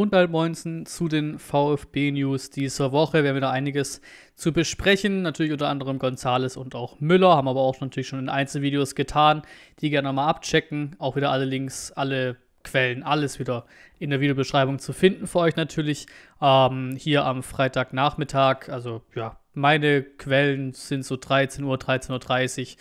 und halt Moinsen zu den VfB-News dieser Woche. Wir haben wieder einiges zu besprechen. Natürlich unter anderem Gonzales und auch Müller, haben aber auch natürlich schon in Einzelvideos getan. Die gerne mal abchecken. Auch wieder alle Links, alle Quellen, alles wieder in der Videobeschreibung zu finden für euch natürlich. Ähm, hier am Freitagnachmittag, also ja, meine Quellen sind so 13 Uhr, 13.30 Uhr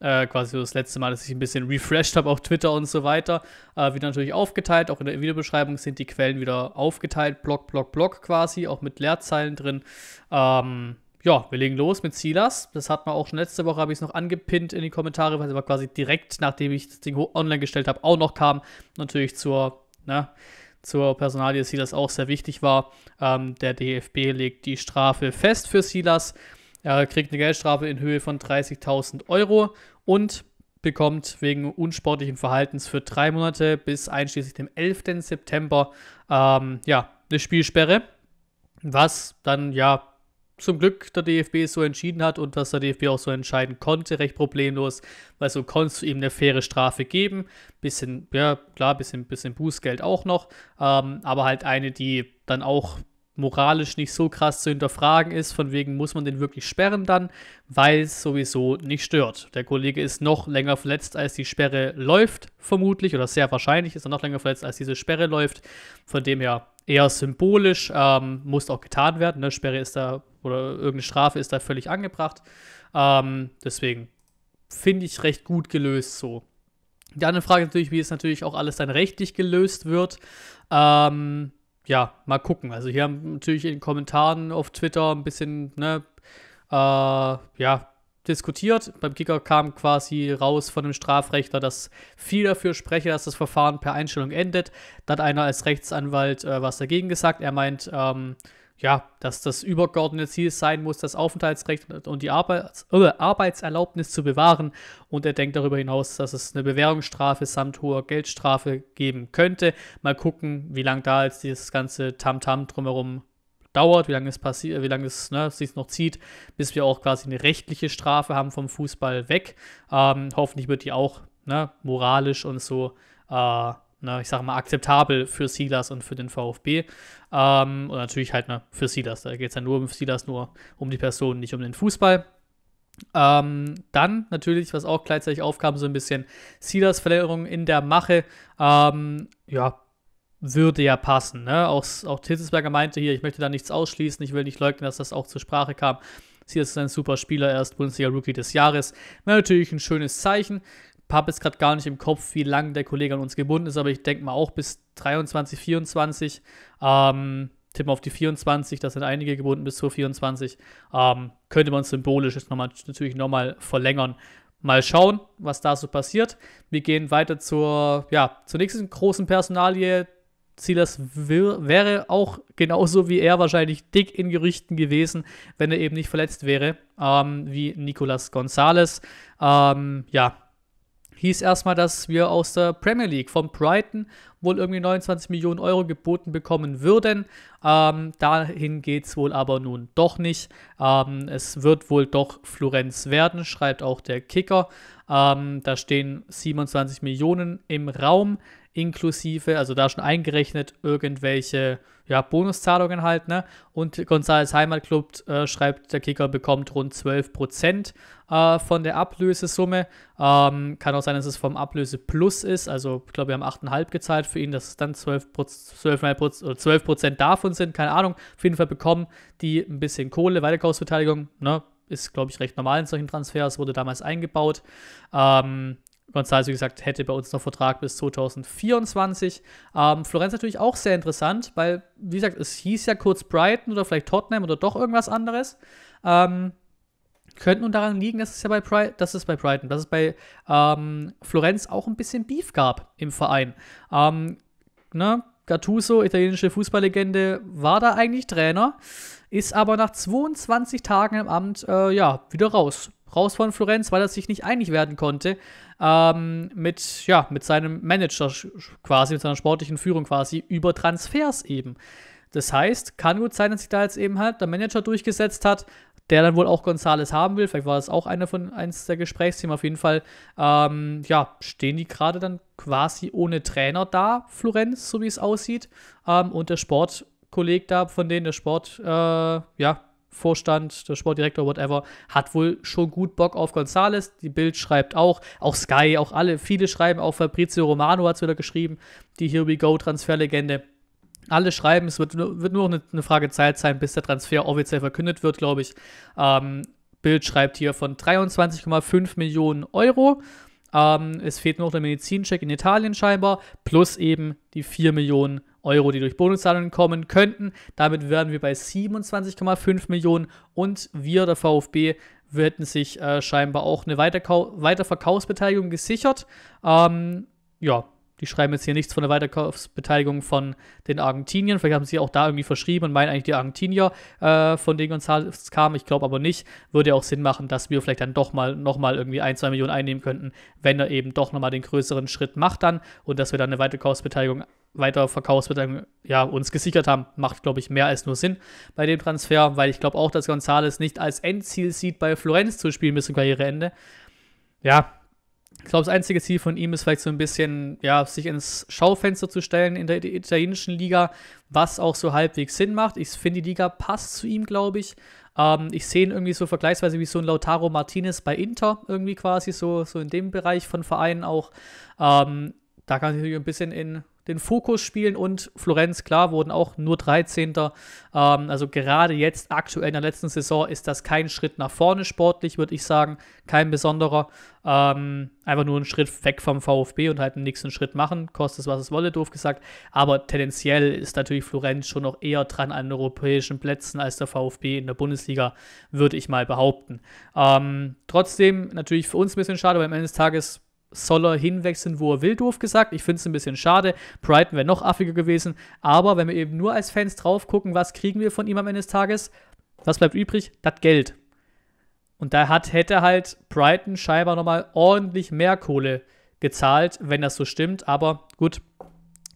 äh, quasi so das letzte Mal, dass ich ein bisschen refreshed habe auf Twitter und so weiter, äh, wieder natürlich aufgeteilt. Auch in der Videobeschreibung sind die Quellen wieder aufgeteilt, Block, Block, Block quasi, auch mit Leerzeilen drin. Ähm, ja, wir legen los mit Silas. Das hat man auch schon letzte Woche, habe ich es noch angepinnt in die Kommentare, weil es aber quasi direkt, nachdem ich das Ding online gestellt habe, auch noch kam. Natürlich zur, ne, zur Personalie Silas auch sehr wichtig war. Ähm, der DFB legt die Strafe fest für Silas. Er kriegt eine Geldstrafe in Höhe von 30.000 Euro und bekommt wegen unsportlichen Verhaltens für drei Monate bis einschließlich dem 11. September ähm, ja, eine Spielsperre, was dann ja zum Glück der DFB so entschieden hat und was der DFB auch so entscheiden konnte, recht problemlos, weil so konntest du ihm eine faire Strafe geben. Bisschen, ja, klar, bisschen, bisschen Bußgeld auch noch, ähm, aber halt eine, die dann auch moralisch nicht so krass zu hinterfragen ist, von wegen muss man den wirklich sperren dann, weil es sowieso nicht stört. Der Kollege ist noch länger verletzt, als die Sperre läuft, vermutlich, oder sehr wahrscheinlich ist er noch länger verletzt, als diese Sperre läuft. Von dem her eher symbolisch, ähm, muss auch getan werden. Ne? Sperre ist da, oder irgendeine Strafe ist da völlig angebracht. Ähm, deswegen finde ich recht gut gelöst so. Die andere Frage natürlich, wie es natürlich auch alles dann rechtlich gelöst wird. Ähm, ja, mal gucken. Also hier haben natürlich in den Kommentaren auf Twitter ein bisschen, ne, äh, ja, diskutiert. Beim Kicker kam quasi raus von dem Strafrechter, dass viel dafür spreche, dass das Verfahren per Einstellung endet. Da hat einer als Rechtsanwalt äh, was dagegen gesagt. Er meint, ähm, ja, dass das übergeordnete Ziel sein muss, das Aufenthaltsrecht und die Arbeits äh, Arbeitserlaubnis zu bewahren. Und er denkt darüber hinaus, dass es eine Bewährungsstrafe samt hoher Geldstrafe geben könnte. Mal gucken, wie lange da jetzt dieses ganze Tamtam -Tam drumherum dauert, wie lange es passiert, wie lange es ne, sich noch zieht, bis wir auch quasi eine rechtliche Strafe haben vom Fußball weg. Ähm, hoffentlich wird die auch ne, moralisch und so äh, ne, ich sage mal, akzeptabel für Silas und für den VfB. Ähm, und natürlich halt ne, für Silas. Da geht es ja nur um Silas, nur um die Person, nicht um den Fußball. Ähm, dann natürlich, was auch gleichzeitig aufkam, so ein bisschen Silas Verlängerung in der Mache. Ähm, ja, würde ja passen. Ne? Auch, auch Titzelsberger meinte hier, ich möchte da nichts ausschließen, ich will nicht leugnen, dass das auch zur Sprache kam. Silas ist ein super Spieler, er ist Bundesliga-Rookie des Jahres. Wäre natürlich ein schönes Zeichen habe es gerade gar nicht im Kopf, wie lang der Kollege an uns gebunden ist, aber ich denke mal auch bis 23, 24. Ähm, tippen auf die 24, da sind einige gebunden bis zur 24. Ähm, könnte man symbolisch jetzt nochmal, natürlich nochmal verlängern. Mal schauen, was da so passiert. Wir gehen weiter zur, ja, zur nächsten großen Personalie. Silas wäre auch genauso wie er wahrscheinlich dick in Gerüchten gewesen, wenn er eben nicht verletzt wäre, ähm, wie Nicolas Gonzalez. Ähm, ja, hieß erstmal, dass wir aus der Premier League von Brighton wohl irgendwie 29 Millionen Euro geboten bekommen würden. Ähm, dahin geht es wohl aber nun doch nicht. Ähm, es wird wohl doch Florenz werden, schreibt auch der Kicker. Ähm, da stehen 27 Millionen im Raum inklusive, also da schon eingerechnet, irgendwelche ja, Bonuszahlungen halt, ne? Und Gonzales Heimatclub äh, schreibt, der Kicker bekommt rund 12% äh, von der Ablösesumme. Ähm, kann auch sein, dass es vom Ablöse plus ist. Also ich glaube, wir haben 8,5 gezahlt für ihn, dass es dann 12%, 12, oder 12 davon sind, keine Ahnung. Auf jeden Fall bekommen die ein bisschen Kohle, Weiterkaufsbeteiligung, ne? Ist, glaube ich, recht normal in solchen Transfers, wurde damals eingebaut. Ähm, González, wie gesagt, hätte bei uns noch Vertrag bis 2024. Ähm, Florenz natürlich auch sehr interessant, weil, wie gesagt, es hieß ja kurz Brighton oder vielleicht Tottenham oder doch irgendwas anderes. Ähm, könnte nun daran liegen, dass es ja bei, Pri dass es bei Brighton, dass es bei ähm, Florenz auch ein bisschen Beef gab im Verein. Ähm, ne? Gattuso, italienische Fußballlegende, war da eigentlich Trainer, ist aber nach 22 Tagen im Amt äh, ja, wieder raus raus von Florenz, weil er sich nicht einig werden konnte ähm, mit, ja, mit seinem Manager quasi, mit seiner sportlichen Führung quasi über Transfers eben. Das heißt, kann gut sein, dass sich da jetzt eben halt der Manager durchgesetzt hat, der dann wohl auch Gonzales haben will. Vielleicht war das auch einer von eins der Gesprächsthemen. Auf jeden Fall, ähm, ja, stehen die gerade dann quasi ohne Trainer da, Florenz, so wie es aussieht. Ähm, und der Sportkolleg da von denen, der Sport, äh, ja, Vorstand, der Sportdirektor, whatever, hat wohl schon gut Bock auf Gonzales. Die Bild schreibt auch, auch Sky, auch alle, viele schreiben, auch Fabrizio Romano hat es wieder geschrieben, die Here We Go Transferlegende. Alle schreiben, es wird, wird nur noch eine, Frage Zeit sein, bis der Transfer offiziell verkündet wird, glaube ich. Ähm, Bild schreibt hier von 23,5 Millionen Euro. Ähm, es fehlt nur noch der Medizincheck in Italien scheinbar, plus eben die 4 Millionen Euro. Euro, die durch Bonuszahlungen kommen könnten. Damit wären wir bei 27,5 Millionen und wir, der VfB, wir hätten sich äh, scheinbar auch eine Weiterkau Weiterverkaufsbeteiligung gesichert. Ähm, ja, die schreiben jetzt hier nichts von der Weiterkaufsbeteiligung von den Argentiniern. Vielleicht haben sie auch da irgendwie verschrieben und meinen eigentlich die Argentinier, äh, von denen González halt kam. Ich glaube aber nicht. Würde ja auch Sinn machen, dass wir vielleicht dann doch mal nochmal irgendwie ein, zwei Millionen einnehmen könnten, wenn er eben doch nochmal den größeren Schritt macht dann und dass wir dann eine Weiterkaufsbeteiligung, Weiterverkaufsbeteiligung, ja, uns gesichert haben. Macht, glaube ich, mehr als nur Sinn bei dem Transfer, weil ich glaube auch, dass González nicht als Endziel sieht, bei Florenz zu spielen bis zum Karriereende. Ja, ich glaube, das einzige Ziel von ihm ist vielleicht so ein bisschen, ja, sich ins Schaufenster zu stellen in der italienischen Liga, was auch so halbwegs Sinn macht. Ich finde, die Liga passt zu ihm, glaube ich. Ähm, ich sehe ihn irgendwie so vergleichsweise wie so ein Lautaro Martinez bei Inter, irgendwie quasi so, so in dem Bereich von Vereinen auch. Ähm, da kann ich natürlich ein bisschen in den Fokus spielen und Florenz, klar, wurden auch nur 13. Ähm, also gerade jetzt, aktuell in der letzten Saison, ist das kein Schritt nach vorne sportlich, würde ich sagen. Kein besonderer. Ähm, einfach nur ein Schritt weg vom VfB und halt den nächsten Schritt machen. Kostet es, was es wolle, doof gesagt. Aber tendenziell ist natürlich Florenz schon noch eher dran an europäischen Plätzen als der VfB in der Bundesliga, würde ich mal behaupten. Ähm, trotzdem natürlich für uns ein bisschen schade, weil am Ende des Tages soll er hinwechseln, wo er will, doof gesagt. Ich finde es ein bisschen schade. Brighton wäre noch affiger gewesen. Aber wenn wir eben nur als Fans drauf gucken, was kriegen wir von ihm am Ende des Tages, was bleibt übrig? Das Geld. Und da hat, hätte halt Brighton scheinbar nochmal ordentlich mehr Kohle gezahlt, wenn das so stimmt. Aber gut,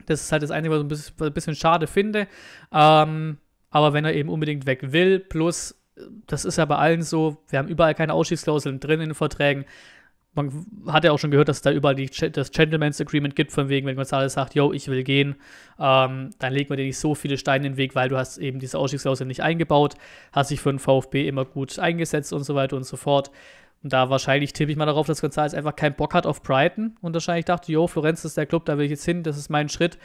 das ist halt das Einzige, was ich ein bisschen, schade finde. Ähm, aber wenn er eben unbedingt weg will, plus, das ist ja bei allen so, wir haben überall keine Ausstiegsklauseln drin in den Verträgen man hat ja auch schon gehört, dass es da überall die, das Gentleman's Agreement gibt, von wegen, wenn González sagt, yo, ich will gehen, ähm, dann legt man dir nicht so viele Steine in den Weg, weil du hast eben diese Ausstiegsklausel nicht eingebaut, hast dich für den VfB immer gut eingesetzt und so weiter und so fort. Und da wahrscheinlich tippe ich mal darauf, dass González einfach keinen Bock hat auf Brighton und wahrscheinlich dachte, yo, Florenz ist der Club, da will ich jetzt hin, das ist mein Schritt,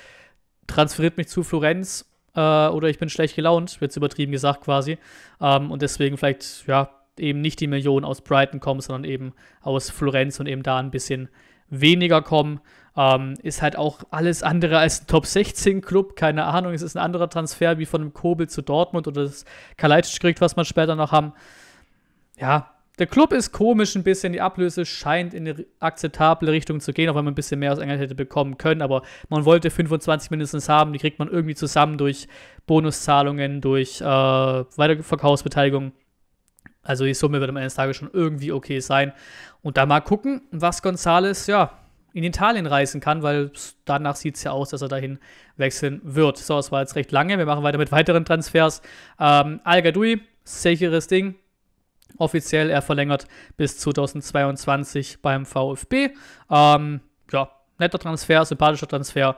transferiert mich zu Florenz äh, oder ich bin schlecht gelaunt, wird übertrieben gesagt quasi. Ähm, und deswegen vielleicht, ja, eben nicht die Millionen aus Brighton kommen, sondern eben aus Florenz und eben da ein bisschen weniger kommen. Ähm, ist halt auch alles andere als ein Top 16 Club. Keine Ahnung, es ist ein anderer Transfer wie von einem Kobel zu Dortmund oder das Kaleitsch kriegt, was man später noch haben. Ja, der Club ist komisch ein bisschen. Die Ablöse scheint in eine akzeptable Richtung zu gehen, auch wenn man ein bisschen mehr aus England hätte bekommen können. Aber man wollte 25 mindestens haben. Die kriegt man irgendwie zusammen durch Bonuszahlungen, durch äh, Weiterverkaufsbeteiligung. Also die Summe wird am Ende des Tages schon irgendwie okay sein. Und da mal gucken, was Gonzales ja in Italien reisen kann, weil danach sieht es ja aus, dass er dahin wechseln wird. So, das war jetzt recht lange. Wir machen weiter mit weiteren Transfers. Ähm, Al Gadoui, sicheres Ding. Offiziell, er verlängert bis 2022 beim VfB. Ähm, ja, netter Transfer, sympathischer Transfer.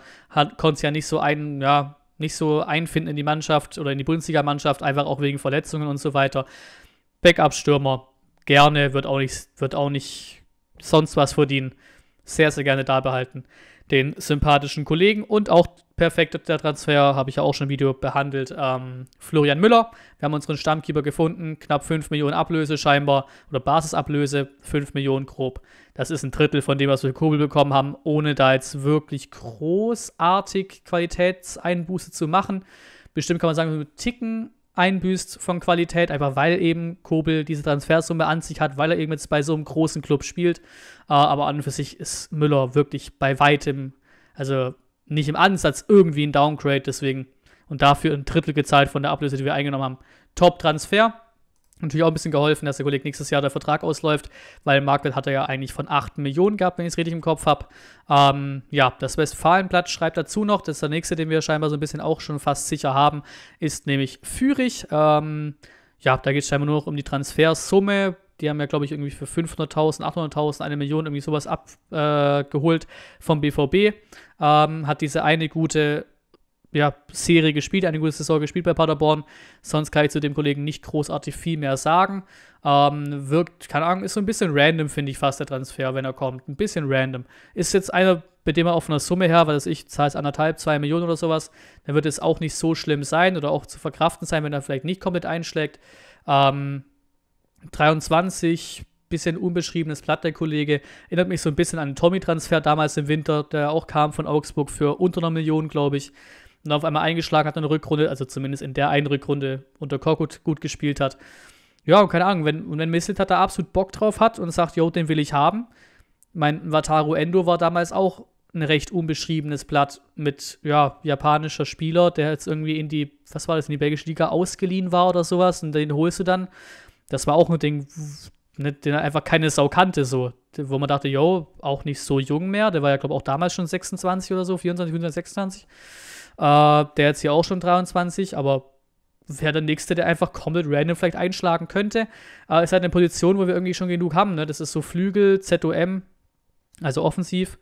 Konnte es ja nicht so einen, ja, nicht so einfinden in die Mannschaft oder in die Bundesliga-Mannschaft, einfach auch wegen Verletzungen und so weiter. Backup-Stürmer. Gerne, wird auch, nicht, wird auch nicht sonst was verdienen. Sehr, sehr gerne da behalten. Den sympathischen Kollegen und auch perfekt der Transfer, habe ich ja auch schon im Video behandelt, ähm, Florian Müller. Wir haben unseren Stammkeeper gefunden, knapp 5 Millionen Ablöse scheinbar oder Basisablöse, 5 Millionen grob. Das ist ein Drittel von dem, was wir für Kobel bekommen haben, ohne da jetzt wirklich großartig Qualitätseinbuße zu machen. Bestimmt kann man sagen, wir ticken einbüßt von Qualität, einfach weil eben Kobel diese Transfersumme an sich hat, weil er eben jetzt bei so einem großen Club spielt. Äh, aber an und für sich ist Müller wirklich bei weitem, also nicht im Ansatz irgendwie ein Downgrade, deswegen und dafür ein Drittel gezahlt von der Ablöse, die wir eingenommen haben. Top-Transfer. Natürlich auch ein bisschen geholfen, dass der Kollege nächstes Jahr der Vertrag ausläuft, weil Markwell hat er ja eigentlich von 8 Millionen gehabt, wenn ich es richtig im Kopf habe. Ähm, ja, das Westfalenblatt schreibt dazu noch, dass der nächste, den wir scheinbar so ein bisschen auch schon fast sicher haben, ist nämlich Fürich. Ähm, ja, da geht es scheinbar nur noch um die Transfersumme. Die haben ja, glaube ich, irgendwie für 500.000, 800.000, eine Million irgendwie sowas abgeholt äh, vom BVB. Ähm, hat diese eine gute ja, Serie gespielt, eine gute Saison gespielt bei Paderborn. Sonst kann ich zu dem Kollegen nicht großartig viel mehr sagen. Ähm, wirkt, keine Ahnung, ist so ein bisschen random, finde ich fast der Transfer, wenn er kommt. Ein bisschen random. Ist jetzt einer, bei dem er auf einer Summe her, weil das ich zahle es anderthalb, zwei Millionen oder sowas, dann wird es auch nicht so schlimm sein oder auch zu verkraften sein, wenn er vielleicht nicht komplett einschlägt. Ähm, 23, bisschen unbeschriebenes Blatt, der Kollege. Erinnert mich so ein bisschen an den Tommy-Transfer damals im Winter, der auch kam von Augsburg für unter einer Million, glaube ich und auf einmal eingeschlagen hat in der Rückrunde, also zumindest in der einen Rückrunde unter Korkut gut gespielt hat. Ja, und keine Ahnung, wenn, und wenn Misseltat da absolut Bock drauf hat und sagt, jo, den will ich haben. Mein Wataru Endo war damals auch ein recht unbeschriebenes Blatt mit ja, japanischer Spieler, der jetzt irgendwie in die, was war das, in die belgische Liga ausgeliehen war oder sowas und den holst du dann. Das war auch ein Ding, ne, den einfach keine Sau kannte, so, wo man dachte, yo, auch nicht so jung mehr, der war ja, glaube ich, auch damals schon 26 oder so, 24, 25, 26. Äh, der jetzt hier auch schon 23, aber wäre der nächste, der einfach komplett random vielleicht einschlagen könnte. Äh, ist halt eine Position, wo wir irgendwie schon genug haben. Ne? Das ist so Flügel, ZOM, also offensiv,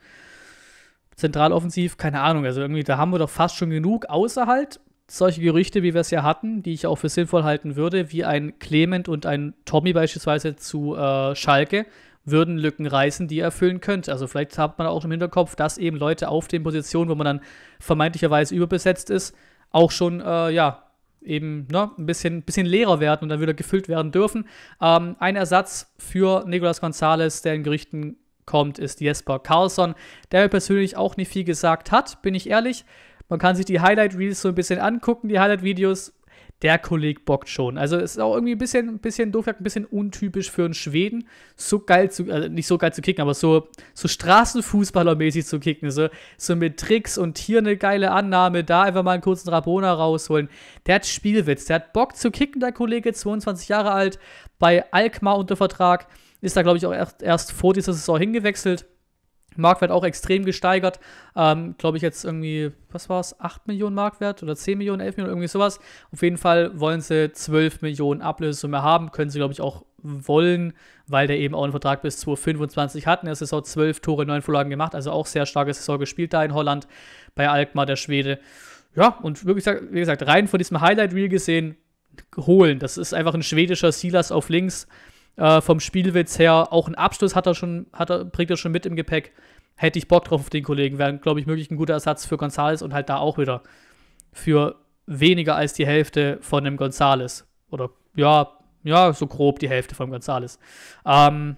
zentraloffensiv, keine Ahnung. Also irgendwie, da haben wir doch fast schon genug, außer halt solche Gerüchte, wie wir es ja hatten, die ich auch für sinnvoll halten würde, wie ein Clement und ein Tommy beispielsweise zu äh, Schalke, würden Lücken reißen, die er erfüllen könnte. Also vielleicht hat man auch im Hinterkopf, dass eben Leute auf den Positionen, wo man dann vermeintlicherweise überbesetzt ist, auch schon, äh, ja, eben ne, ein bisschen, bisschen leerer werden und dann wieder gefüllt werden dürfen. Ähm, ein Ersatz für Nicolas Gonzalez, der in Gerüchten kommt, ist Jesper Carlsson, der mir persönlich auch nicht viel gesagt hat, bin ich ehrlich. Man kann sich die Highlight-Reels so ein bisschen angucken, die Highlight-Videos der Kollege bockt schon. Also es ist auch irgendwie ein bisschen, ein bisschen doof, ein bisschen untypisch für einen Schweden, so geil zu, also nicht so geil zu kicken, aber so, so Straßenfußballermäßig zu kicken, so, so mit Tricks und hier eine geile Annahme, da einfach mal einen kurzen Rabona rausholen. Der hat Spielwitz, der hat Bock zu kicken, der Kollege, 22 Jahre alt, bei Alkmaar unter Vertrag, ist da glaube ich auch erst, erst vor dieser Saison hingewechselt Marktwert auch extrem gesteigert. Ähm, Glaube ich jetzt irgendwie, was war es, 8 Millionen Marktwert oder 10 Millionen, 11 Millionen, irgendwie sowas. Auf jeden Fall wollen sie 12 Millionen Ablösesumme haben, können sie, glaube ich, auch wollen, weil der eben auch einen Vertrag bis 2025 hat. In der Saison 12 Tore, 9 Vorlagen gemacht, also auch sehr starke Saison gespielt da in Holland bei Alkmaar, der Schwede. Ja, und wirklich, wie gesagt, rein von diesem Highlight-Reel gesehen, holen. Das ist einfach ein schwedischer Silas auf links äh, vom Spielwitz her, auch einen Abschluss hat er schon, hat er, bringt er schon mit im Gepäck. Hätte ich Bock drauf auf den Kollegen, wäre, glaube ich, möglich ein guter Ersatz für Gonzales und halt da auch wieder für weniger als die Hälfte von dem Gonzales. Oder ja, ja, so grob die Hälfte von Gonzales. Ähm,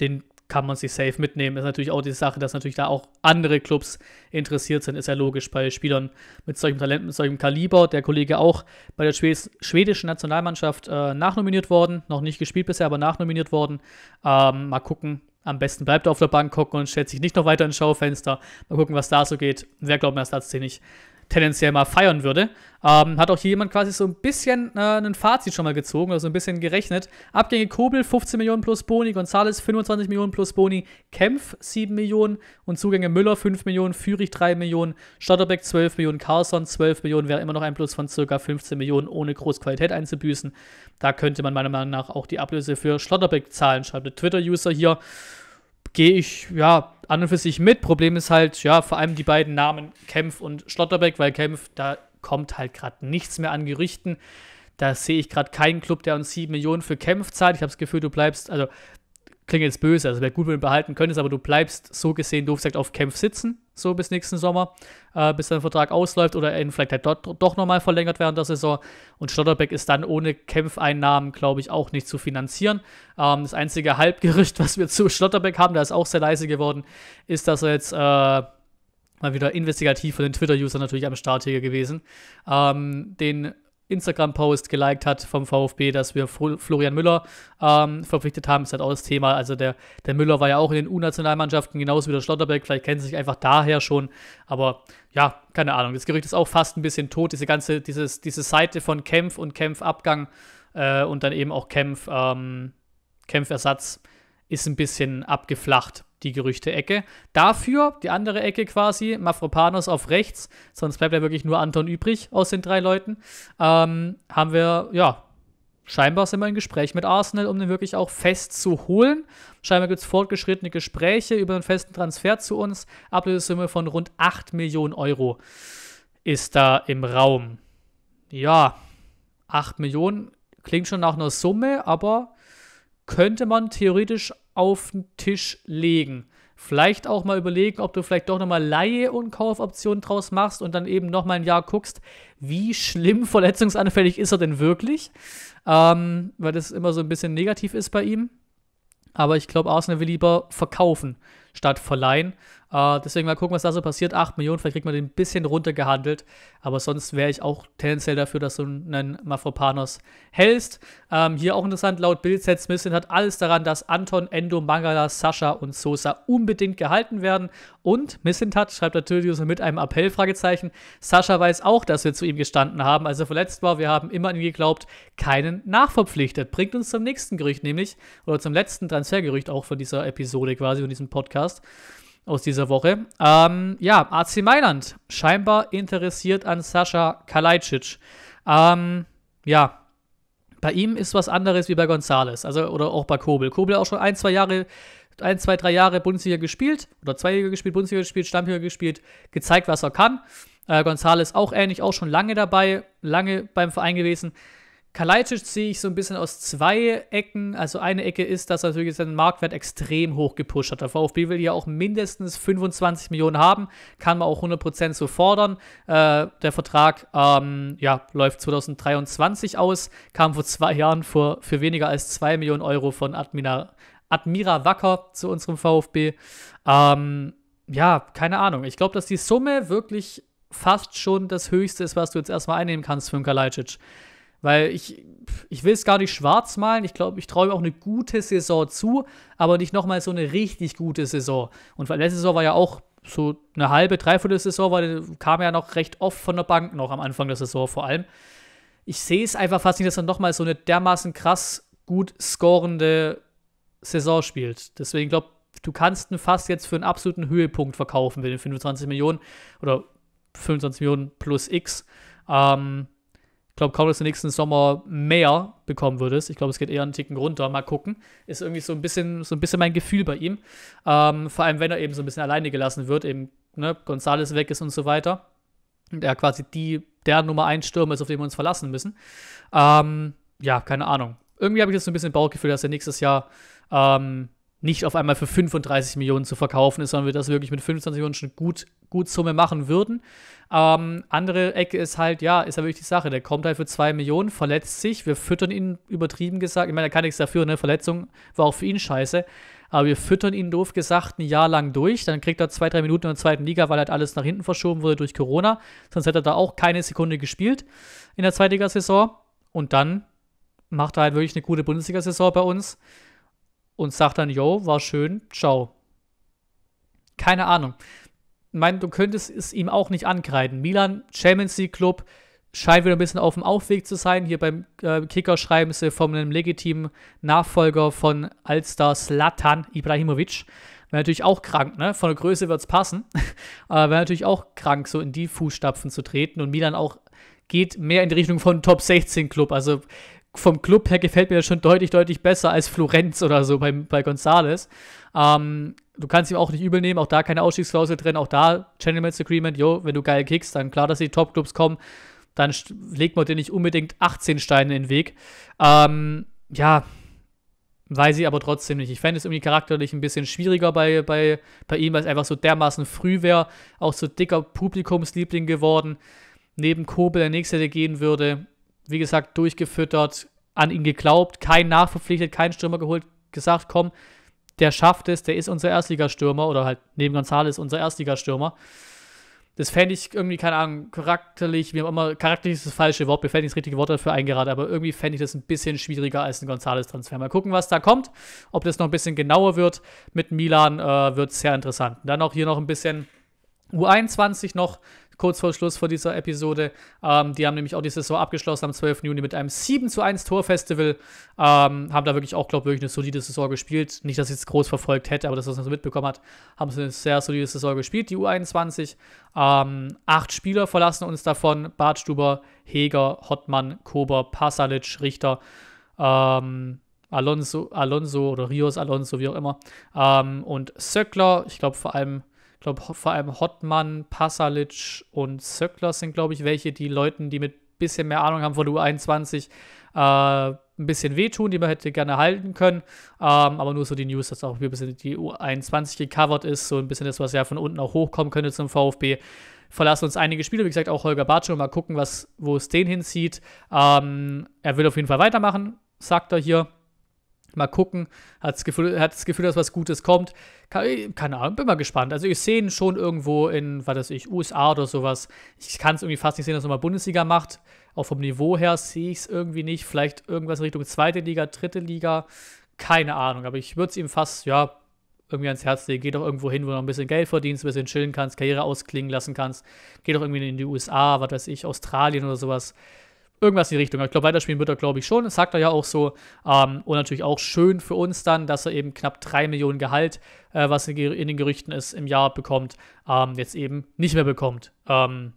den kann man sich safe mitnehmen. Ist natürlich auch die Sache, dass natürlich da auch andere Clubs interessiert sind. Ist ja logisch bei Spielern mit solchem Talent, mit solchem Kaliber. Der Kollege auch bei der schwedischen Nationalmannschaft äh, nachnominiert worden. Noch nicht gespielt bisher, aber nachnominiert worden. Ähm, mal gucken. Am besten bleibt er auf der Bank gucken und stellt sich nicht noch weiter ins Schaufenster. Mal gucken, was da so geht. Wer glaubt mir das tatsächlich nicht? tendenziell mal feiern würde. Ähm, hat auch hier jemand quasi so ein bisschen äh, ein Fazit schon mal gezogen, also ein bisschen gerechnet. Abgänge Kobel 15 Millionen plus Boni, Gonzales 25 Millionen plus Boni, Kempf 7 Millionen und Zugänge Müller 5 Millionen, Fürich 3 Millionen, Stotterbeck 12 Millionen, Carlson 12 Millionen, wäre immer noch ein Plus von circa 15 Millionen, ohne Großqualität einzubüßen. Da könnte man meiner Meinung nach auch die Ablöse für Schlotterbeck zahlen, schreibt der Twitter-User hier gehe ich ja an und für sich mit. Problem ist halt, ja, vor allem die beiden Namen Kempf und Schlotterbeck, weil Kempf, da kommt halt gerade nichts mehr an Gerüchten. Da sehe ich gerade keinen Club, der uns 7 Millionen für Kempf zahlt. Ich habe das Gefühl, du bleibst, also klingt jetzt böse, also wäre gut, wenn du behalten könntest, aber du bleibst so gesehen, doof gesagt, auf Kempf sitzen so bis nächsten Sommer, äh, bis sein Vertrag ausläuft oder ihn vielleicht halt dort, doch nochmal verlängert während der Saison. Und Schlotterbeck ist dann ohne Kämpfeinnahmen, glaube ich, auch nicht zu finanzieren. Ähm, das einzige Halbgerücht, was wir zu Schlotterbeck haben, der ist auch sehr leise geworden, ist, dass er jetzt äh, mal wieder investigativ von den Twitter-Usern natürlich am Start hier gewesen, ähm, den Instagram-Post geliked hat vom VfB, dass wir Florian Müller ähm, verpflichtet haben, ist halt auch das Thema. Also der, der Müller war ja auch in den U-Nationalmannschaften, genauso wie der Schlotterberg. vielleicht kennen sie sich einfach daher schon. Aber ja, keine Ahnung. Das Gerücht ist auch fast ein bisschen tot. Diese ganze, dieses, diese Seite von Kämpf und Kämpfabgang äh, und dann eben auch Kempf, ähm, kempf ist ein bisschen abgeflacht die Gerüchte-Ecke. Dafür die andere Ecke quasi, Mafropanos auf rechts, sonst bleibt ja wirklich nur Anton übrig aus den drei Leuten. Ähm, haben wir, ja, scheinbar sind wir im Gespräch mit Arsenal, um den wirklich auch fest zu holen. Scheinbar gibt es fortgeschrittene Gespräche über einen festen Transfer zu uns. Ablösesumme von rund 8 Millionen Euro ist da im Raum. Ja, 8 Millionen klingt schon nach einer Summe, aber könnte man theoretisch auf den Tisch legen. Vielleicht auch mal überlegen, ob du vielleicht doch nochmal Laie und Kaufoptionen draus machst und dann eben nochmal ein Jahr guckst, wie schlimm verletzungsanfällig ist er denn wirklich. Ähm, weil das immer so ein bisschen negativ ist bei ihm. Aber ich glaube, Arsenal will lieber verkaufen, statt verleihen. Äh, deswegen mal gucken, was da so passiert. 8 Millionen, vielleicht kriegt man den ein bisschen runtergehandelt. Aber sonst wäre ich auch tendenziell dafür, dass du einen Mafropanos hältst. Ähm, hier auch interessant, laut Bild, Seth Smith hat alles daran, dass Anton, Endo, Mangala, Sascha und Sosa unbedingt gehalten werden. Und Missintat schreibt natürlich mit einem Appell, Fragezeichen. Sascha weiß auch, dass wir zu ihm gestanden haben, als er verletzt war. Wir haben immer an ihn geglaubt, keinen nachverpflichtet. Bringt uns zum nächsten Gerücht, nämlich, oder zum letzten Transfergerücht auch von dieser Episode quasi, von diesem Podcast. Podcast aus dieser Woche. Ähm, ja, AC Mailand, scheinbar interessiert an Sascha Kalajdzic. Ähm, ja, bei ihm ist was anderes wie bei Gonzales, also oder auch bei Kobel. Kobel auch schon ein, zwei Jahre, ein, zwei, drei Jahre Bundesliga gespielt oder Zweijährige gespielt, Bundesliga gespielt, Stammjäger gespielt, gezeigt, was er kann. Äh, Gonzales auch ähnlich, auch schon lange dabei, lange beim Verein gewesen. Kalajdzic sehe ich so ein bisschen aus zwei Ecken. Also eine Ecke ist, dass er natürlich seinen Marktwert extrem hoch gepusht hat. Der VfB will ja auch mindestens 25 Millionen haben, kann man auch 100% so fordern. Äh, der Vertrag ähm, ja, läuft 2023 aus, kam vor zwei Jahren vor, für weniger als 2 Millionen Euro von Admira, Admira Wacker zu unserem VfB. Ähm, ja, keine Ahnung. Ich glaube, dass die Summe wirklich fast schon das Höchste ist, was du jetzt erstmal einnehmen kannst für einen Kalajdzic. Weil ich, ich will es gar nicht schwarz malen. Ich glaube, ich traue mir auch eine gute Saison zu, aber nicht nochmal so eine richtig gute Saison. Und letzte Saison war ja auch so eine halbe, dreiviertel Saison, weil kam ja noch recht oft von der Bank noch am Anfang der Saison vor allem. Ich sehe es einfach fast nicht, dass er nochmal so eine dermaßen krass gut scorende Saison spielt. Deswegen glaube du kannst ihn fast jetzt für einen absoluten Höhepunkt verkaufen mit den 25 Millionen oder 25 Millionen plus X. Ähm, ich glaube kaum, dass du nächsten Sommer mehr bekommen würdest. Ich glaube, es geht eher einen Ticken runter. Mal gucken. Ist irgendwie so ein bisschen, so ein bisschen mein Gefühl bei ihm. Ähm, vor allem, wenn er eben so ein bisschen alleine gelassen wird, eben, ne, Gonzales weg ist und so weiter. Und er quasi die, der Nummer 1 Stürmer ist, auf den wir uns verlassen müssen. Ähm, ja, keine Ahnung. Irgendwie habe ich jetzt so ein bisschen Bauchgefühl, dass er nächstes Jahr ähm, nicht auf einmal für 35 Millionen zu verkaufen ist, sondern wir das wirklich mit 25 Millionen schon gut, gut Summe machen würden. Ähm, andere Ecke ist halt, ja, ist ja wirklich die Sache. Der kommt halt für 2 Millionen, verletzt sich. Wir füttern ihn übertrieben gesagt. Ich meine, er kann nichts dafür, ne? Verletzung war auch für ihn scheiße. Aber wir füttern ihn doof gesagt ein Jahr lang durch. Dann kriegt er zwei, drei Minuten in der zweiten Liga, weil halt alles nach hinten verschoben wurde durch Corona. Sonst hätte er da auch keine Sekunde gespielt in der zweiten Liga-Saison. Und dann macht er halt wirklich eine gute Bundesliga-Saison bei uns und sagt dann, yo, war schön, ciao. Keine Ahnung. Ich meine, du könntest es ihm auch nicht ankreiden. Milan, Champions League Club, scheint wieder ein bisschen auf dem Aufweg zu sein. Hier beim äh, Kicker schreiben sie von einem legitimen Nachfolger von Alstar Slatan Ibrahimovic. Wäre natürlich auch krank, ne? Von der Größe wird es passen. Aber wäre natürlich auch krank, so in die Fußstapfen zu treten. Und Milan auch geht mehr in die Richtung von Top 16 Club. Also vom Club her gefällt mir das schon deutlich, deutlich besser als Florenz oder so bei, bei Gonzales. Ähm, du kannst ihm auch nicht übel nehmen, auch da keine Ausstiegsklausel drin, auch da Gentleman's Agreement, jo, wenn du geil kickst, dann klar, dass die Top-Clubs kommen, dann legt man dir nicht unbedingt 18 Steine in den Weg. Ähm, ja, weiß ich aber trotzdem nicht. Ich fände es irgendwie charakterlich ein bisschen schwieriger bei, bei, bei ihm, weil es einfach so dermaßen früh wäre, auch so dicker Publikumsliebling geworden, neben Kobel der nächste, der gehen würde wie gesagt, durchgefüttert, an ihn geglaubt, kein nachverpflichtet, kein Stürmer geholt, gesagt, komm, der schafft es, der ist unser Erstligastürmer oder halt neben Gonzales unser Erstligastürmer. Das fände ich irgendwie, keine Ahnung, charakterlich, wie auch immer, charakterlich ist das falsche Wort, mir fällt nicht das richtige Wort dafür ein aber irgendwie fände ich das ein bisschen schwieriger als ein Gonzales-Transfer. Mal gucken, was da kommt, ob das noch ein bisschen genauer wird mit Milan, äh, wird sehr interessant. Dann auch hier noch ein bisschen U21 noch kurz vor Schluss vor dieser Episode. Ähm, die haben nämlich auch die Saison abgeschlossen am 12. Juni mit einem 7 zu 1 Torfestival. Ähm, haben da wirklich auch, glaube ich, eine solide Saison gespielt. Nicht, dass ich es groß verfolgt hätte, aber das, was man so mitbekommen hat, haben sie eine sehr solide Saison gespielt, die U21. Ähm, acht Spieler verlassen uns davon. Bartstuber, Heger, Hottmann, Kober, Pasalic, Richter, ähm, Alonso, Alonso oder Rios Alonso, wie auch immer. Ähm, und Söckler, ich glaube vor allem ich glaube, vor allem Hottmann, Pasalic und Söckler sind, glaube ich, welche, die Leuten, die mit ein bisschen mehr Ahnung haben von der U21, äh, ein bisschen wehtun, die man hätte gerne halten können. Ähm, aber nur so die News, dass auch ein bisschen die U21 gecovert ist, so ein bisschen das, was ja von unten auch hochkommen könnte zum VfB. Verlassen uns einige Spiele, wie gesagt, auch Holger Bartschow, mal gucken, was, wo es den hinzieht. Ähm, er will auf jeden Fall weitermachen, sagt er hier. Mal gucken, hat das Gefühl, hat das Gefühl dass was Gutes kommt. Keine Ahnung, bin mal gespannt. Also ich sehe ihn schon irgendwo in, was weiß ich, USA oder sowas. Ich kann es irgendwie fast nicht sehen, dass er mal Bundesliga macht. Auch vom Niveau her sehe ich es irgendwie nicht. Vielleicht irgendwas in Richtung zweite Liga, dritte Liga. Keine Ahnung, aber ich würde es ihm fast, ja, irgendwie ans Herz legen. Geh doch irgendwo hin, wo du noch ein bisschen Geld verdienst, ein bisschen chillen kannst, Karriere ausklingen lassen kannst. Geh doch irgendwie in die USA, was weiß ich, Australien oder sowas. Irgendwas in die Richtung. Ich glaube, weiterspielen wird er, glaube ich, schon. Das sagt er ja auch so. Ähm, und natürlich auch schön für uns dann, dass er eben knapp 3 Millionen Gehalt, äh, was in, in den Gerüchten ist, im Jahr bekommt, ähm, jetzt eben nicht mehr bekommt. Ähm,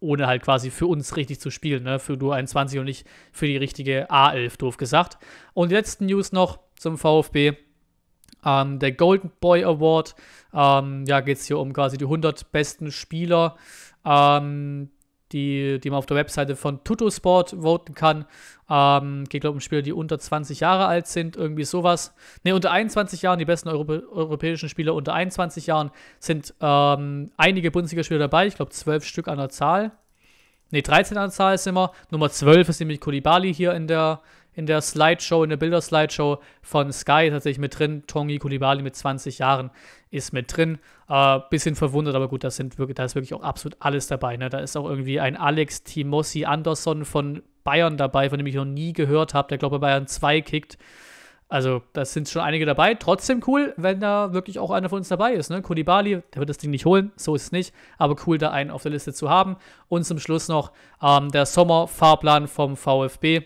ohne halt quasi für uns richtig zu spielen, ne? für du 21 und nicht für die richtige A11, doof gesagt. Und die letzten News noch zum VfB. Ähm, der Golden Boy Award, ähm, ja, geht es hier um quasi die 100 besten Spieler ähm, die, die man auf der Webseite von Tutosport voten kann. Ähm, geht, glaube ich, um Spieler, die unter 20 Jahre alt sind, irgendwie sowas. Ne, unter 21 Jahren, die besten Europä europäischen Spieler unter 21 Jahren sind ähm, einige Bundesligaspieler dabei. Ich glaube, 12 Stück an der Zahl. Ne, 13 an der Zahl sind wir. Nummer 12 ist nämlich Kolibali hier in der in der Slideshow, in der Bilder-Slideshow von Sky tatsächlich mit drin. Tongi Kulibali mit 20 Jahren ist mit drin. Äh, bisschen verwundert, aber gut, das sind wirklich, da ist wirklich auch absolut alles dabei. Ne? Da ist auch irgendwie ein Alex Timossi Andersson von Bayern dabei, von dem ich noch nie gehört habe, der glaube bei Bayern 2 kickt. Also, da sind schon einige dabei. Trotzdem cool, wenn da wirklich auch einer von uns dabei ist. Ne? Kulibali, der wird das Ding nicht holen, so ist es nicht. Aber cool, da einen auf der Liste zu haben. Und zum Schluss noch ähm, der Sommerfahrplan vom VfB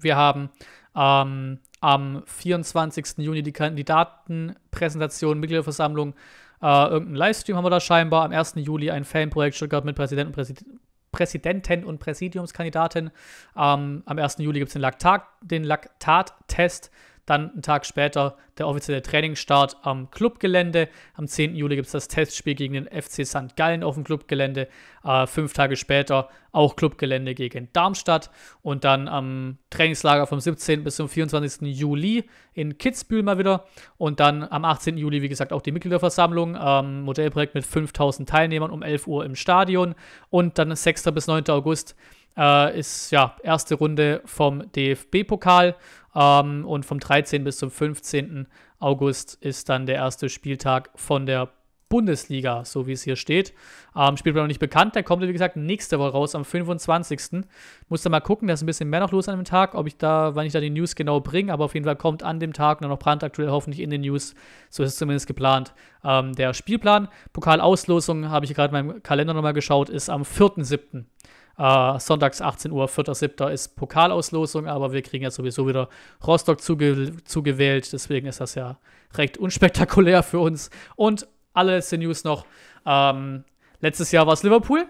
wir haben ähm, am 24. Juni die Kandidatenpräsentation, Mitgliederversammlung, äh, irgendeinen Livestream haben wir da scheinbar. Am 1. Juli ein Fanprojekt Stuttgart mit Präsidenten und Präsid Präsidenten und Präsidiumskandidaten. Ähm, am 1. Juli gibt es den, Laktat, den Laktattest. Dann einen Tag später der offizielle Trainingsstart am Clubgelände. Am 10. Juli gibt es das Testspiel gegen den FC St. Gallen auf dem Clubgelände. Äh, fünf Tage später auch Clubgelände gegen Darmstadt. Und dann am Trainingslager vom 17. bis zum 24. Juli in Kitzbühel mal wieder. Und dann am 18. Juli, wie gesagt, auch die Mitgliederversammlung. Ähm, Modellprojekt mit 5000 Teilnehmern um 11 Uhr im Stadion. Und dann 6. bis 9. August äh, ist ja erste Runde vom DFB-Pokal. Ähm, und vom 13. bis zum 15. August ist dann der erste Spieltag von der Bundesliga, so wie es hier steht. Ähm, Spielplan noch nicht bekannt, der kommt, wie gesagt, nächste Woche raus, am 25. Muss da mal gucken, da ist ein bisschen mehr noch los an dem Tag, ob ich da, wann ich da die News genau bringe, aber auf jeden Fall kommt an dem Tag noch brandaktuell hoffentlich in den News, so ist es zumindest geplant. Ähm, der Spielplan, Pokalauslosung, habe ich gerade in meinem Kalender nochmal geschaut, ist am 4.7. Äh, sonntags 18 Uhr, 4.7. ist Pokalauslosung, aber wir kriegen ja sowieso wieder Rostock zuge zugewählt. Deswegen ist das ja recht unspektakulär für uns. Und alle News noch. Ähm, letztes Jahr war es Liverpool.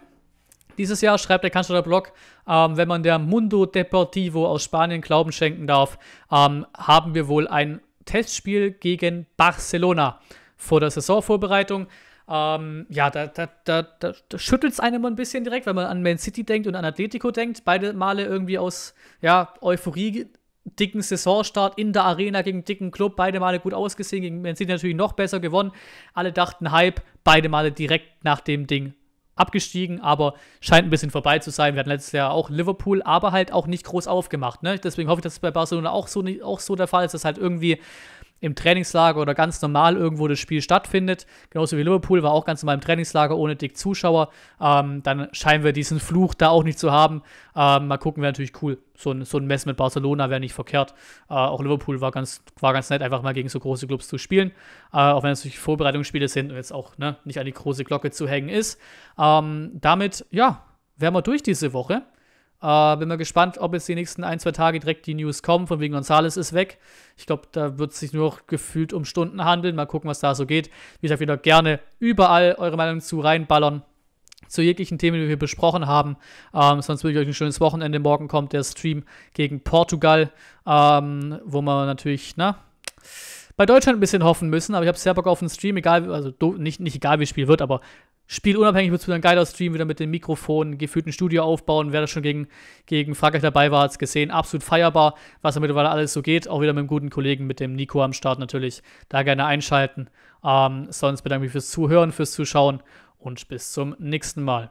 Dieses Jahr schreibt der Kanzler Blog, ähm, wenn man der Mundo Deportivo aus Spanien Glauben schenken darf, ähm, haben wir wohl ein Testspiel gegen Barcelona vor der Saisonvorbereitung. Ähm, ja, da, da, da, da schüttelt es einem ein bisschen direkt, wenn man an Man City denkt und an Atletico denkt. Beide Male irgendwie aus ja, Euphorie dicken Saisonstart in der Arena gegen dicken Club, beide Male gut ausgesehen, gegen Man City natürlich noch besser gewonnen. Alle dachten Hype, beide Male direkt nach dem Ding abgestiegen, aber scheint ein bisschen vorbei zu sein. Wir hatten letztes Jahr auch Liverpool, aber halt auch nicht groß aufgemacht. Ne? Deswegen hoffe ich, dass es bei Barcelona auch so, auch so der Fall ist, dass halt irgendwie im Trainingslager oder ganz normal irgendwo das Spiel stattfindet, genauso wie Liverpool war auch ganz normal im Trainingslager ohne dick Zuschauer, ähm, dann scheinen wir diesen Fluch da auch nicht zu haben. Ähm, mal gucken, wäre natürlich cool. So ein, so ein Mess mit Barcelona wäre nicht verkehrt. Äh, auch Liverpool war ganz, war ganz nett, einfach mal gegen so große Clubs zu spielen. Äh, auch wenn es natürlich Vorbereitungsspiele sind und jetzt auch ne, nicht an die große Glocke zu hängen ist. Ähm, damit, ja, wären wir durch diese Woche. Äh, bin mal gespannt, ob jetzt die nächsten ein, zwei Tage direkt die News kommen. Von wegen Gonzales ist weg. Ich glaube, da wird es sich nur noch gefühlt um Stunden handeln. Mal gucken, was da so geht. Wie gesagt, wieder gerne überall eure Meinung zu reinballern. Zu jeglichen Themen, die wir besprochen haben. Ähm, sonst wünsche ich euch ein schönes Wochenende. Morgen kommt der Stream gegen Portugal, ähm, wo wir natürlich, na, bei Deutschland ein bisschen hoffen müssen, aber ich habe sehr Bock auf den Stream, egal, also nicht, nicht egal wie das Spiel wird, aber spielunabhängig wird es wieder ein geiler Stream, wieder mit dem Mikrofon, gefühlten Studio aufbauen. Wer das schon gegen, gegen Frankreich dabei war, hat es gesehen. Absolut feierbar, was da mittlerweile alles so geht. Auch wieder mit einem guten Kollegen, mit dem Nico am Start natürlich. Da gerne einschalten. Ähm, sonst bedanke ich mich fürs Zuhören, fürs Zuschauen und bis zum nächsten Mal.